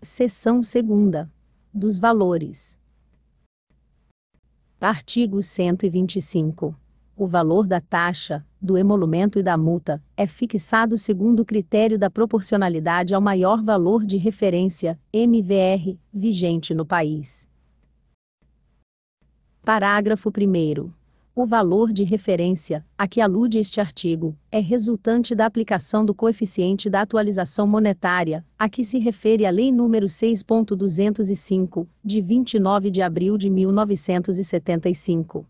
Seção 2 dos valores. Artigo 125. O valor da taxa, do emolumento e da multa é fixado segundo o critério da proporcionalidade ao maior valor de referência, MVR, vigente no país. Parágrafo 1 o valor de referência, a que alude este artigo, é resultante da aplicação do coeficiente da atualização monetária, a que se refere a Lei nº 6.205, de 29 de abril de 1975.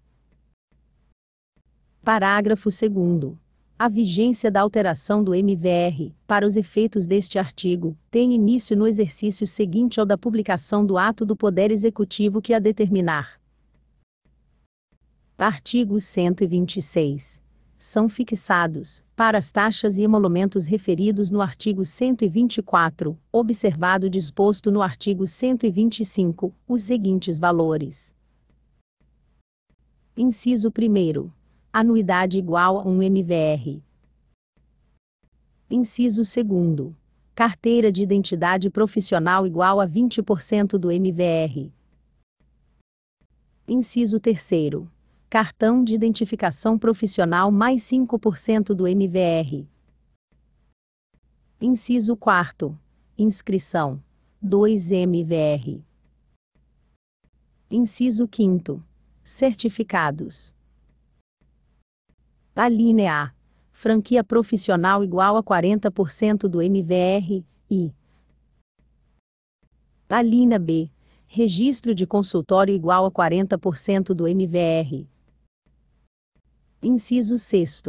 Parágrafo 2 a vigência da alteração do MVR, para os efeitos deste artigo, tem início no exercício seguinte ao da publicação do ato do Poder Executivo que a determinar. Artigo 126. São fixados, para as taxas e emolumentos referidos no artigo 124, observado disposto no artigo 125, os seguintes valores. Inciso 1. Anuidade igual a 1 MVR. Inciso 2. Carteira de identidade profissional igual a 20% do MVR. Inciso 3 cartão de identificação profissional mais 5% do MVR. Inciso 4. Inscrição 2 MVR. Inciso 5. Certificados. Alínea A. Franquia profissional igual a 40% do MVR e Alina B. Registro de consultório igual a 40% do MVR. Inciso 6.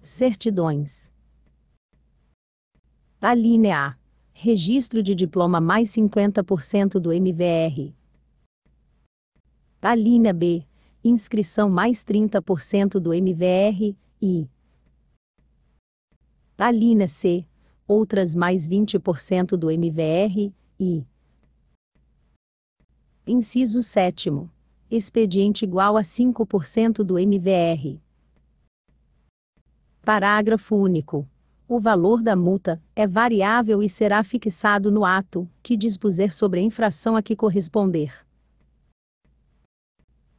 Certidões. Alínea A. Registro de diploma mais 50% do MVR. Alínea B. Inscrição mais 30% do MVR e Alínea C. Outras mais 20% do MVR e Inciso 7. Expediente igual a 5% do MVR. Parágrafo único. O valor da multa é variável e será fixado no ato que dispuser sobre a infração a que corresponder.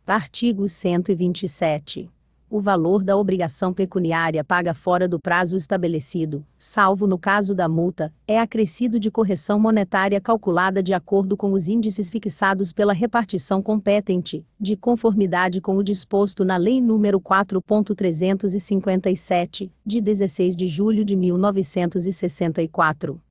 Artigo 127 o valor da obrigação pecuniária paga fora do prazo estabelecido, salvo no caso da multa, é acrescido de correção monetária calculada de acordo com os índices fixados pela repartição competente, de conformidade com o disposto na Lei nº 4.357, de 16 de julho de 1964.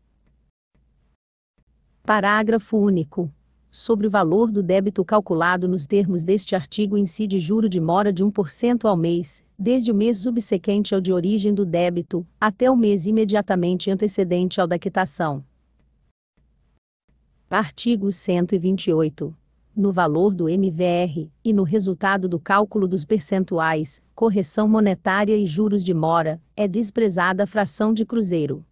Parágrafo único sobre o valor do débito calculado nos termos deste artigo incide juro de mora de 1% ao mês, desde o mês subsequente ao de origem do débito, até o mês imediatamente antecedente ao da quitação. Artigo 128. No valor do MVR, e no resultado do cálculo dos percentuais, correção monetária e juros de mora, é desprezada a fração de cruzeiro.